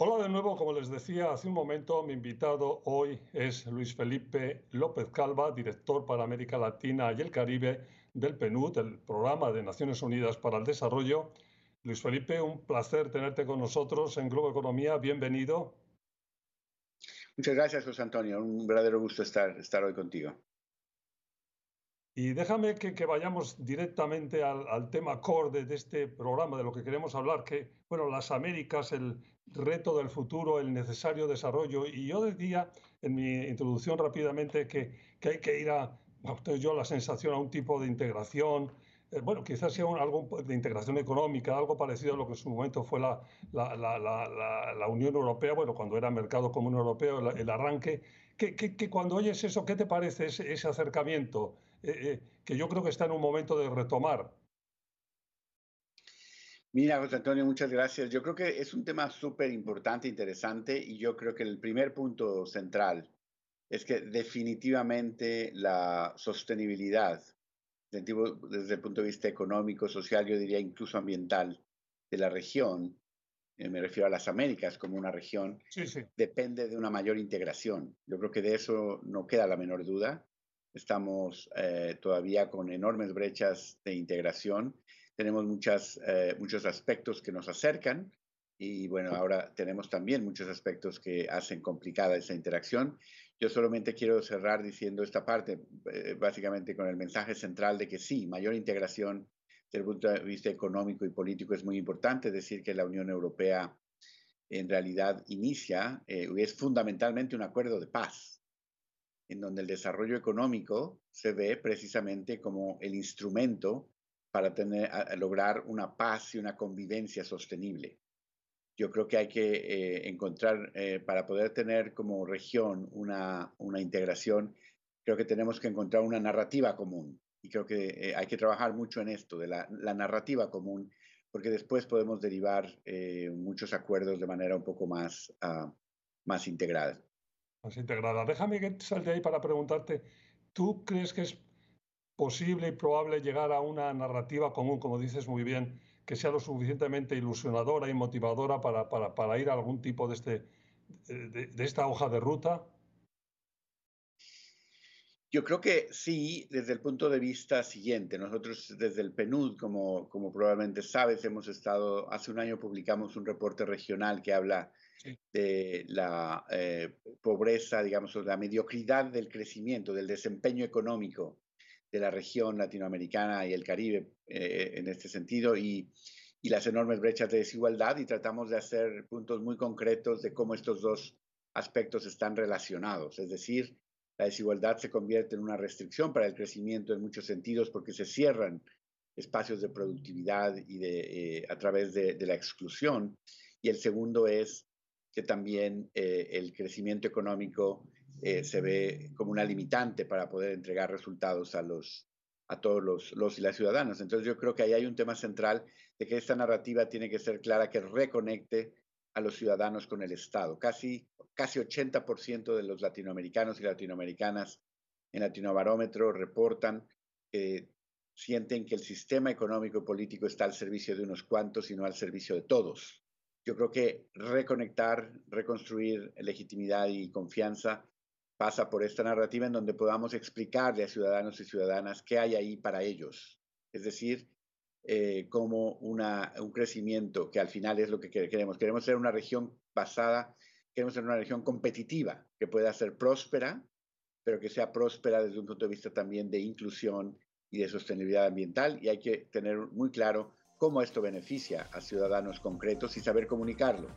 Hola de nuevo, como les decía hace un momento, mi invitado hoy es Luis Felipe López Calva, director para América Latina y el Caribe del PNUD, el Programa de Naciones Unidas para el Desarrollo. Luis Felipe, un placer tenerte con nosotros en Globo Economía, bienvenido. Muchas gracias, José Antonio, un verdadero gusto estar, estar hoy contigo. Y déjame que, vayamos directamente al, tema core de, este programa, de lo que queremos hablar, que, bueno, las Américas, el reto del futuro, el necesario desarrollo. Y yo decía en mi introducción rápidamente que, que hay que ir a, yo la sensación, a un tipo de integración, eh, bueno, quizás sea un, algo de integración económica, algo parecido a lo que en su momento fue la, la, la, la Unión Europea, bueno, cuando era mercado común europeo, el, arranque. Que, cuando oyes eso, ¿qué te parece ese, ese acercamiento? Eh, eh, que yo creo que está en un momento de retomar. Mira, José Antonio, muchas gracias. Yo creo que es un tema súper importante, interesante, y yo creo que el primer punto central es que definitivamente la sostenibilidad, desde el punto de vista económico, social, yo diría incluso ambiental, de la región, eh, me refiero a las Américas como una región, depende de una mayor integración. Yo creo que de eso no queda la menor duda estamos eh, todavía con enormes brechas de integración, tenemos eh, muchos aspectos que nos acercan y bueno, ahora tenemos también muchos aspectos que hacen complicada esa interacción. Yo solamente quiero cerrar diciendo esta parte, eh, básicamente con el mensaje central de que sí, mayor integración desde el punto de vista económico y político es muy importante, decir, que la Unión Europea en realidad inicia, es fundamentalmente un acuerdo de paz, en donde el desarrollo económico se ve precisamente como el instrumento para tener, lograr una paz y una convivencia sostenible. Yo creo que hay que eh, encontrar, eh, para poder tener como región una, integración, creo que tenemos que encontrar una narrativa común. Y creo que eh, hay que trabajar mucho en esto, de la, narrativa común, porque después podemos derivar muchos acuerdos de manera un poco más, ah, más integrada integrada. Déjame que salte ahí para preguntarte, ¿tú crees que es posible y probable llegar a una narrativa común, como dices muy bien, que sea lo suficientemente ilusionadora y motivadora para, ir a algún tipo de, este, de, esta hoja de ruta? Yo creo que sí, desde el punto de vista siguiente. Nosotros desde el PNUD, como, como probablemente sabes, hemos estado, hace un año publicamos un reporte regional que habla de la eh, pobreza, digamos, o la mediocridad del crecimiento, del desempeño económico de la región latinoamericana y el Caribe eh, en este sentido y, y, las enormes brechas de desigualdad y tratamos de hacer puntos muy concretos de cómo estos dos aspectos están relacionados. Es decir, la desigualdad se convierte en una restricción para el crecimiento en muchos sentidos porque se cierran espacios de productividad y de, eh, a través de, de la exclusión. Y el segundo es también eh, el crecimiento económico eh, se ve como una limitante para poder entregar resultados a, los, a todos los, los, y las Entonces yo creo que ahí hay un tema central de que esta narrativa tiene que ser clara, que reconecte a los ciudadanos con el Estado. Casi, casi 80% de los latinoamericanos y latinoamericanas en Latinobarómetro reportan que sienten que el sistema económico y político está al servicio de unos cuantos y no al servicio de todos. Yo creo que reconectar, reconstruir legitimidad y confianza pasa por esta narrativa en donde podamos explicarle a ciudadanos y ciudadanas qué hay ahí para ellos. Es decir, eh, como una, un crecimiento que al final es lo que queremos. Queremos ser una región basada, queremos ser una región competitiva, que pueda ser próspera, pero que sea próspera desde un punto de vista también de inclusión y de sostenibilidad ambiental. Y hay que tener muy claro cómo esto beneficia a ciudadanos concretos y saber comunicarlo.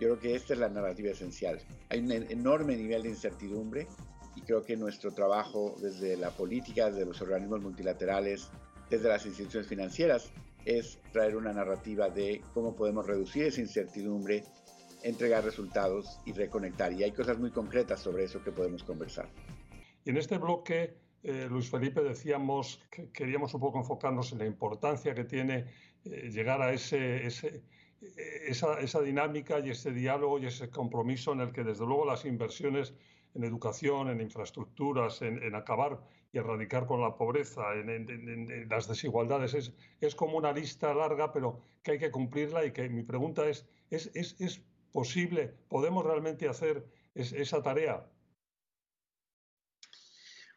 Yo creo que esta es la narrativa esencial. Hay un enorme nivel de incertidumbre y creo que nuestro trabajo desde la política, desde los organismos multilaterales, desde las instituciones financieras, es traer una narrativa de cómo podemos reducir esa incertidumbre, entregar resultados y reconectar. Y hay cosas muy concretas sobre eso que podemos conversar. Y en este bloque, eh, Luis Felipe, decíamos que queríamos un poco enfocarnos en la importancia que tiene eh, llegar a ese, esa, esa, dinámica y ese diálogo y ese compromiso en el que desde luego las inversiones en educación, en infraestructuras, en, acabar y erradicar con la pobreza, en, en las desigualdades, es, es, como una lista larga, pero que hay que cumplirla y que mi pregunta es, ¿es, es, es posible, podemos realmente hacer esa tarea?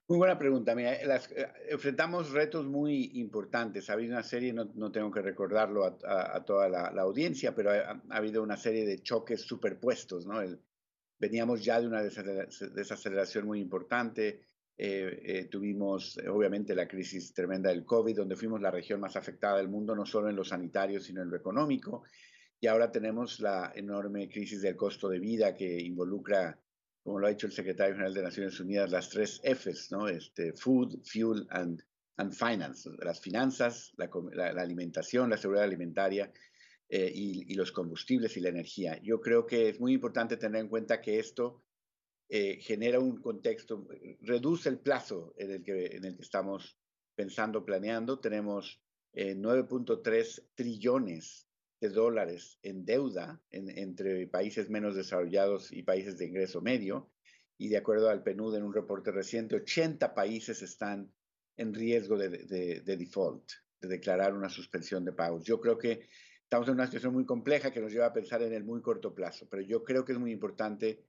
Muy buena pregunta. Eh, eh, enfrentamos retos muy importantes. Ha habido una serie, no, tengo que recordarlo a, toda la, audiencia, pero ha, habido una serie de choques superpuestos. ¿no? veníamos ya de una desaceleración muy importante. Eh, tuvimos, obviamente, la crisis tremenda del COVID, donde fuimos la región más afectada del mundo, no solo en lo sanitario, sino en lo económico. Y ahora tenemos la enorme crisis del costo de vida que involucra como lo ha dicho el secretario general de Naciones Unidas, las tres Fs, ¿no? Este, food, fuel and, and finance, las finanzas, la, alimentación, la seguridad alimentaria eh, y, los combustibles y la energía. Yo creo que es muy importante tener en cuenta que esto eh, genera un contexto, reduce el plazo en el que, en el que estamos pensando, planeando. Tenemos 9.3 eh, trillones de dólares en deuda entre países menos desarrollados y países de ingreso medio. Y de acuerdo al PNUD en un reporte reciente, 80 países están en riesgo de, default, de declarar una suspensión de pagos. Yo creo que estamos en una situación muy compleja que nos lleva a pensar en el muy corto plazo, pero yo creo que es muy importante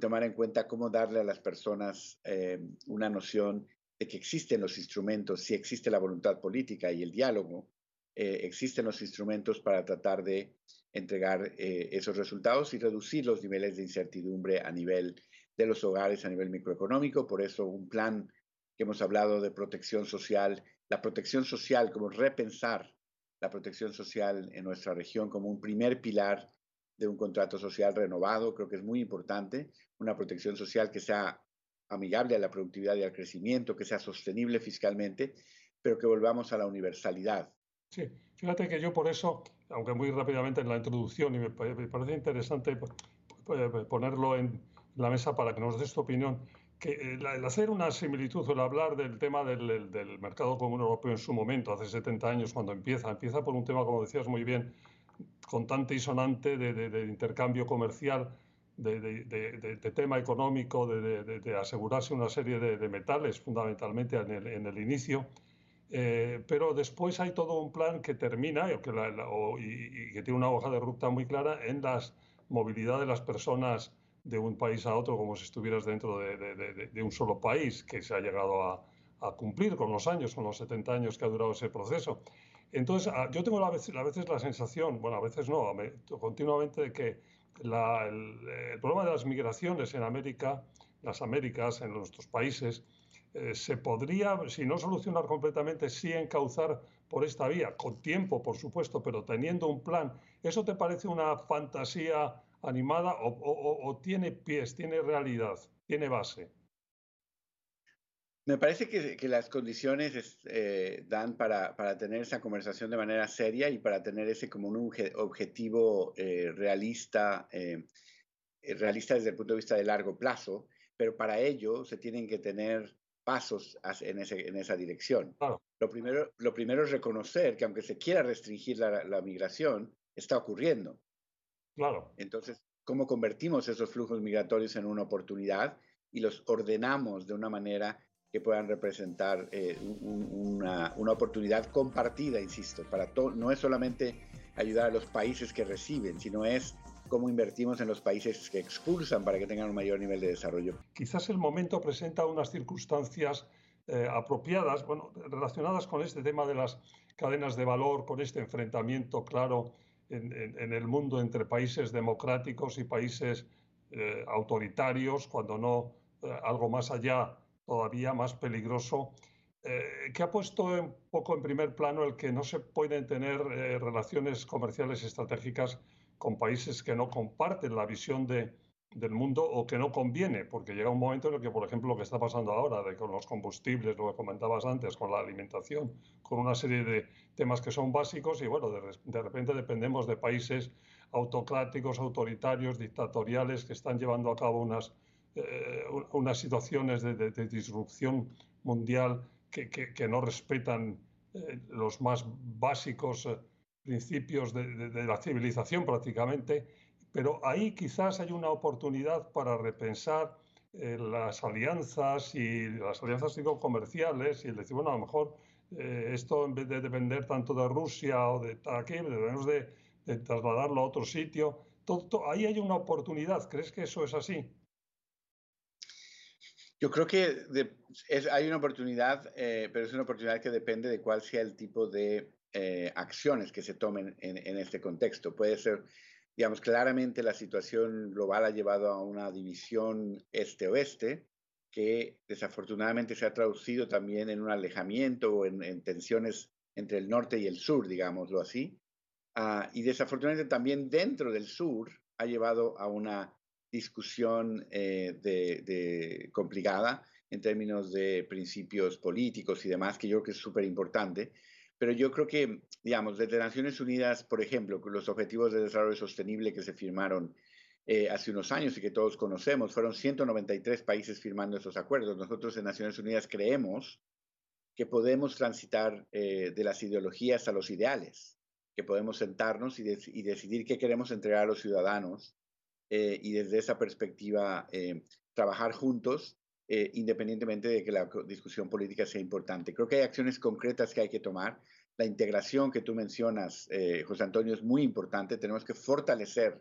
tomar en cuenta cómo darle a las personas eh, una noción de que existen los instrumentos, si existe la voluntad política y el diálogo eh, existen los instrumentos para tratar de entregar eh, esos resultados y reducir los niveles de incertidumbre a nivel de los hogares, a nivel microeconómico. Por eso un plan que hemos hablado de protección social, la protección social, como repensar la protección social en nuestra región como un primer pilar de un contrato social renovado, creo que es muy importante, una protección social que sea amigable a la productividad y al crecimiento, que sea sostenible fiscalmente, pero que volvamos a la universalidad, Sí, fíjate que yo por eso, aunque muy rápidamente en la introducción, y me, parece interesante pues, pues, pues, ponerlo en la mesa para que nos des tu opinión, que eh, el hacer una similitud o el hablar del tema del, mercado común europeo en su momento, hace 70 años, cuando empieza, empieza por un tema, como decías muy bien, contante y sonante de, intercambio comercial, de, tema económico, de, asegurarse una serie de, metales, fundamentalmente en el inicio eh, pero después hay todo un plan que termina y, que tiene una hoja de ruta muy clara en la movilidad de las personas de un país a otro como si estuvieras dentro de, un solo país que se ha llegado a, cumplir con los años, con los 70 años que ha durado ese proceso. Entonces, ah, yo tengo a veces, la sensación, bueno, a veces no, continuamente de que el, problema de las migraciones en América, las Américas, en nuestros países, eh, se podría, si no solucionar completamente, sí encauzar por esta vía, con tiempo, por supuesto, pero teniendo un plan. ¿Eso te parece una fantasía animada o, tiene pies, tiene realidad, tiene base? Me parece que, que las condiciones eh, dan para, para, tener esa conversación de manera seria y para tener ese como un objetivo eh, realista, realista desde el punto de vista de largo plazo, pero para ello se tienen que tener pasos en, en esa dirección. Lo, primero, lo primero es reconocer que aunque se quiera restringir la, migración, está ocurriendo. Claro. Entonces, ¿cómo convertimos esos flujos migratorios en una oportunidad y los ordenamos de una manera que puedan representar eh, una, una, oportunidad compartida, insisto, para todo. No es solamente ayudar a los países que reciben, sino es cómo invertimos en los países que expulsan para que tengan un mayor nivel de desarrollo. Quizás el momento presenta unas circunstancias eh, apropiadas, bueno, relacionadas con este tema de las cadenas de valor, con este enfrentamiento claro en, el mundo entre países democráticos y países eh, autoritarios, cuando no eh, algo más allá, todavía más peligroso. que ha puesto un poco en primer plano el que no se pueden tener relaciones comerciales estratégicas con países que no comparten la visión de, del mundo o que no conviene, porque llega un momento en el que, por ejemplo, lo que está pasando ahora de con los combustibles, lo que comentabas antes, con la alimentación, con una serie de temas que son básicos y bueno, de, de repente dependemos de países autocráticos, autoritarios, dictatoriales que están llevando a cabo unas, eh, unas situaciones de, de, disrupción mundial que, que, no respetan eh, los más básicos eh, principios de, la civilización prácticamente, pero ahí quizás hay una oportunidad para repensar eh, las alianzas y las alianzas comerciales y decir, bueno, a lo mejor eh, esto en vez de depender tanto de Rusia o de aquí, debemos de, trasladarlo a otro sitio. ahí hay una oportunidad. ¿Crees que eso es así? Yo creo que hay una oportunidad, eh, pero es una oportunidad que depende de cuál sea el tipo de eh, acciones que se tomen en, este contexto. Puede ser, digamos, claramente la situación global ha llevado a una división este-oeste que desafortunadamente se ha traducido también en un alejamiento o en, tensiones entre el norte y el sur, digámoslo así. Ah, y desafortunadamente también dentro del sur ha llevado a una discusión eh, de, complicada en términos de principios políticos y demás, que yo creo que es súper importante, pero yo creo que, digamos, desde Naciones Unidas, por ejemplo, los Objetivos de Desarrollo Sostenible que se firmaron eh, hace unos años y que todos conocemos, fueron 193 países firmando esos acuerdos. Nosotros en Naciones Unidas creemos que podemos transitar eh, de las ideologías a los ideales, que podemos sentarnos y, decidir qué queremos entregar a los ciudadanos eh, y desde esa perspectiva trabajar juntos eh, independientemente de que la discusión política sea importante. Creo que hay acciones concretas que hay que tomar. La integración que tú mencionas, eh, José Antonio, es muy importante. Tenemos que fortalecer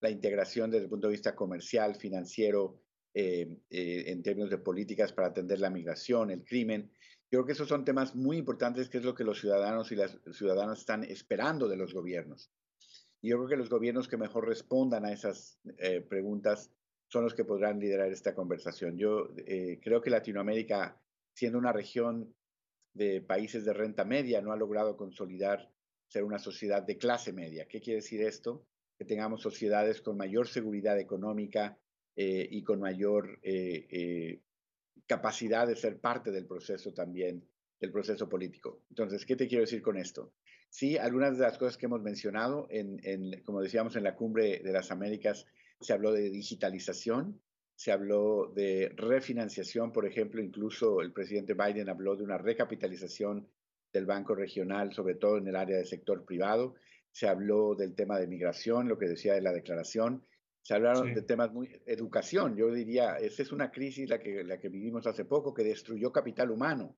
la integración desde el punto de vista comercial, financiero, eh, en términos de políticas para atender la migración, el crimen. Yo creo que esos son temas muy importantes, que es lo que los ciudadanos y las ciudadanas están esperando de los gobiernos. Y yo creo que los gobiernos que mejor respondan a esas preguntas son los que podrán liderar esta conversación. Yo eh, creo que Latinoamérica, siendo una región de países de renta media, no ha logrado consolidar ser una sociedad de clase media. ¿Qué quiere decir esto? Que tengamos sociedades con mayor seguridad económica eh, y con mayor eh, capacidad de ser parte del proceso también, del proceso político. Entonces, ¿qué te quiero decir con esto? Sí, algunas de las cosas que hemos mencionado, como decíamos en la cumbre de las Américas, se habló de digitalización, se habló de refinanciación, por ejemplo, incluso el presidente Biden habló de una recapitalización del Banco Regional, sobre todo en el área del sector privado, se habló del tema de migración, lo que decía de la declaración, se hablaron de temas muy... Educación, yo diría, esa es una crisis la que, la que vivimos hace poco, que destruyó capital humano.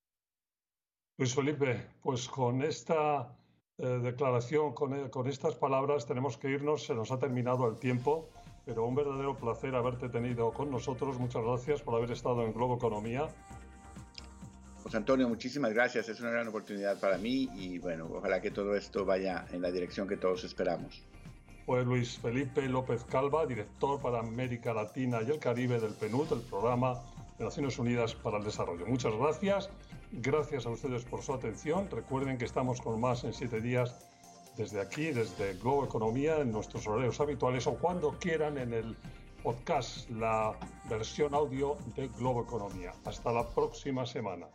Luis pues, Felipe, pues con esta eh, declaración, con, eh, con estas palabras, tenemos que irnos, se nos ha terminado el tiempo pero un verdadero placer haberte tenido con nosotros. Muchas gracias por haber estado en Globo Economía. Pues Antonio, muchísimas gracias. Es una gran oportunidad para mí y bueno, ojalá que todo esto vaya en la dirección que todos esperamos. Pues Luis Felipe López Calva, director para América Latina y el Caribe del PNUD, el programa de Naciones Unidas para el Desarrollo. Muchas gracias. Gracias a ustedes por su atención. Recuerden que estamos con más en siete días desde aquí, desde Globo Economía, en nuestros horarios habituales o cuando quieran en el podcast, la versión audio de Globo Economía. Hasta la próxima semana.